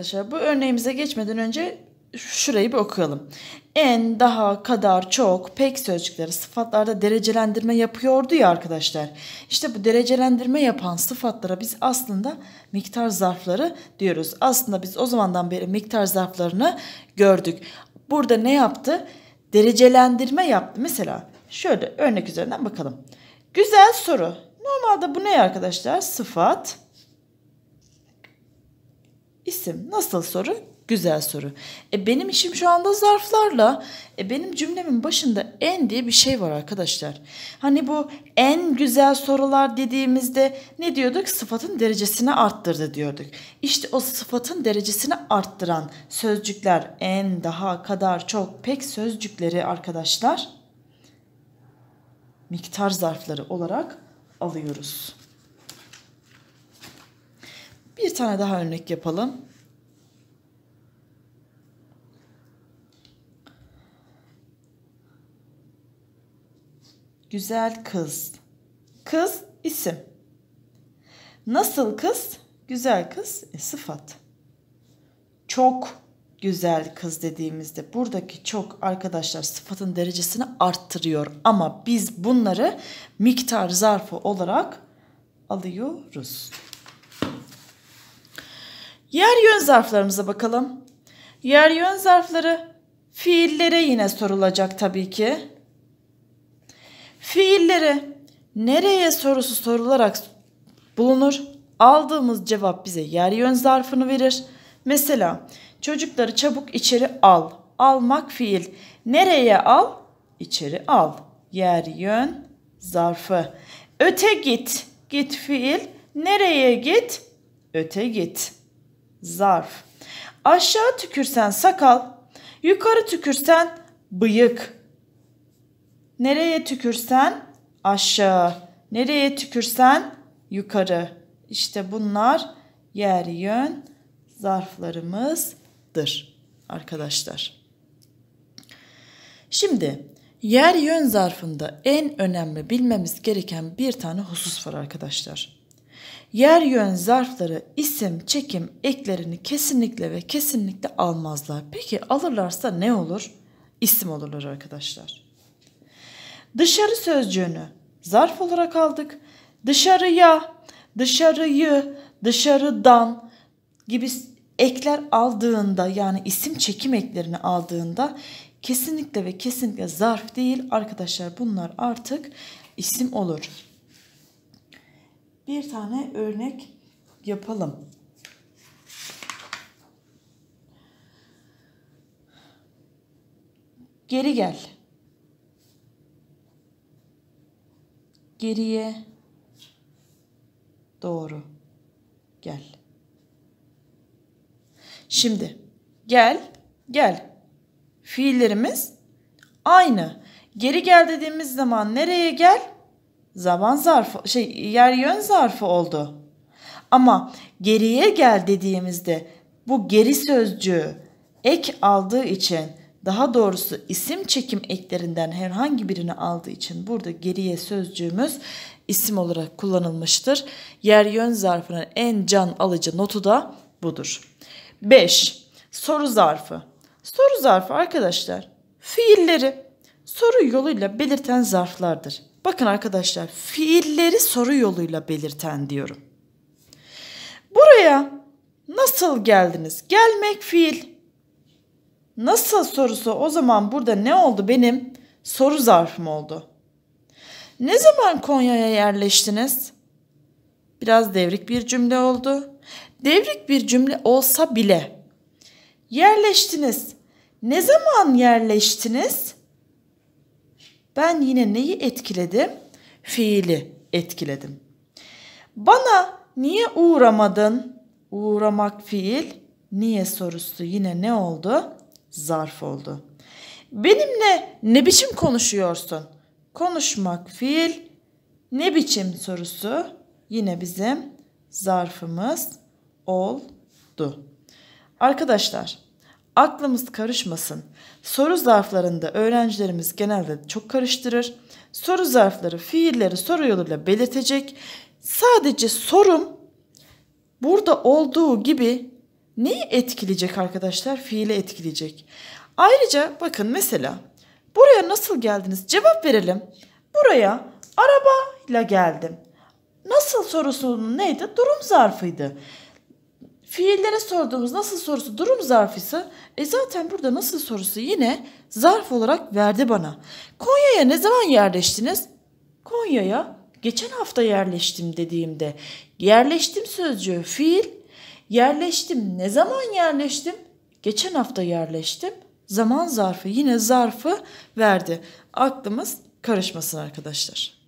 arkadaşlar bu örneğimize geçmeden önce şurayı bir okuyalım. En, daha, kadar, çok, pek sözcükleri sıfatlarda derecelendirme yapıyordu ya arkadaşlar. İşte bu derecelendirme yapan sıfatlara biz aslında miktar zarfları diyoruz. Aslında biz o zamandan beri miktar zarflarını gördük. Burada ne yaptı? Derecelendirme yaptı. Mesela şöyle örnek üzerinden bakalım. Güzel soru. Normalde bu ne arkadaşlar? Sıfat. Sıfat isim. Nasıl soru? Güzel soru. E benim işim şu anda zarflarla. E benim cümlemin başında en diye bir şey var arkadaşlar. Hani bu en güzel sorular dediğimizde ne diyorduk? Sıfatın derecesini arttırdı diyorduk. İşte o sıfatın derecesini arttıran sözcükler en, daha, kadar, çok, pek sözcükleri arkadaşlar miktar zarfları olarak alıyoruz. Bir tane daha örnek yapalım. Güzel kız. Kız isim. Nasıl kız? Güzel kız e, sıfat. Çok güzel kız dediğimizde buradaki çok arkadaşlar sıfatın derecesini arttırıyor. Ama biz bunları miktar zarfı olarak alıyoruz. Yer yön zarflarımıza bakalım. Yer yön zarfları fiillere yine sorulacak tabii ki. Fiilleri nereye sorusu sorularak bulunur. Aldığımız cevap bize yer yön zarfını verir. Mesela çocukları çabuk içeri al. Almak fiil. Nereye al? İçeri al. Yer yön zarfı. Öte git. Git fiil. Nereye git? Öte git. Zarf. Aşağı tükürsen sakal, yukarı tükürsen bıyık. Nereye tükürsen aşağı. Nereye tükürsen yukarı. İşte bunlar yer yön zarflarımızdır arkadaşlar. Şimdi yer yön zarfında en önemli bilmemiz gereken bir tane husus var arkadaşlar. Yer yön zarfları isim, çekim, eklerini kesinlikle ve kesinlikle almazlar. Peki alırlarsa ne olur? İsim olurlar arkadaşlar. Dışarı sözcüğünü zarf olarak aldık. Dışarıya, dışarıyı, dışarıdan gibi ekler aldığında yani isim çekim eklerini aldığında kesinlikle ve kesinlikle zarf değil arkadaşlar bunlar artık isim olur. Bir tane örnek yapalım. Geri gel. geriye doğru gel. Şimdi gel, gel. Fiillerimiz aynı. Geri gel dediğimiz zaman nereye gel? Zaman zarfı, şey yer yön zarfı oldu. Ama geriye gel dediğimizde bu geri sözcüğü ek aldığı için daha doğrusu isim çekim eklerinden herhangi birini aldığı için burada geriye sözcüğümüz isim olarak kullanılmıştır. Yer yön zarfının en can alıcı notu da budur. 5. Soru zarfı. Soru zarfı arkadaşlar fiilleri soru yoluyla belirten zarflardır. Bakın arkadaşlar fiilleri soru yoluyla belirten diyorum. Buraya nasıl geldiniz? Gelmek fiil. Nasıl sorusu o zaman burada ne oldu benim? Soru zarfım oldu. Ne zaman Konya'ya yerleştiniz? Biraz devrik bir cümle oldu. Devrik bir cümle olsa bile. Yerleştiniz. Ne zaman yerleştiniz? Ben yine neyi etkiledim? Fiili etkiledim. Bana niye uğramadın? Uğramak fiil. Niye sorusu yine ne oldu? zarf oldu. Benimle ne biçim konuşuyorsun? Konuşmak fiil, ne biçim sorusu yine bizim zarfımız oldu. Arkadaşlar aklımız karışmasın. Soru zarflarında öğrencilerimiz genelde çok karıştırır. Soru zarfları fiilleri soru yoluyla belirtecek. Sadece sorum burada olduğu gibi Neyi etkileyecek arkadaşlar? Fiili etkileyecek. Ayrıca bakın mesela buraya nasıl geldiniz? Cevap verelim. Buraya arabayla geldim. Nasıl sorusunun neydi? Durum zarfıydı. Fiillere sorduğumuz nasıl sorusu durum zarfıysa e zaten burada nasıl sorusu yine zarf olarak verdi bana. Konya'ya ne zaman yerleştiniz? Konya'ya geçen hafta yerleştim dediğimde yerleştim sözcüğü fiil Yerleştim. Ne zaman yerleştim? Geçen hafta yerleştim. Zaman zarfı yine zarfı verdi. Aklımız karışmasın arkadaşlar.